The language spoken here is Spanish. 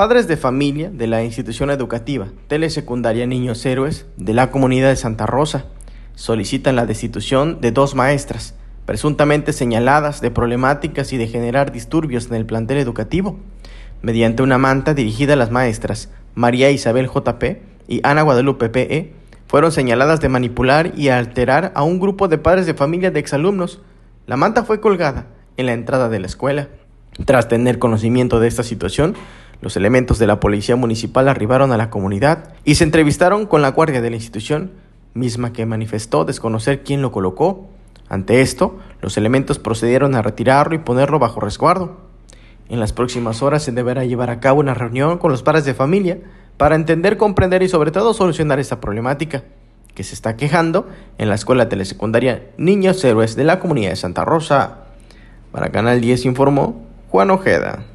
padres de familia de la institución educativa Telesecundaria Niños Héroes de la comunidad de Santa Rosa solicitan la destitución de dos maestras, presuntamente señaladas de problemáticas y de generar disturbios en el plantel educativo, mediante una manta dirigida a las maestras María Isabel JP y Ana Guadalupe PE, fueron señaladas de manipular y alterar a un grupo de padres de familia de exalumnos. La manta fue colgada en la entrada de la escuela. Tras tener conocimiento de esta situación, los elementos de la policía municipal arribaron a la comunidad y se entrevistaron con la guardia de la institución, misma que manifestó desconocer quién lo colocó. Ante esto, los elementos procedieron a retirarlo y ponerlo bajo resguardo. En las próximas horas se deberá llevar a cabo una reunión con los padres de familia para entender, comprender y sobre todo solucionar esta problemática que se está quejando en la escuela telesecundaria Niños Héroes de la comunidad de Santa Rosa. Para Canal 10 informó Juan Ojeda.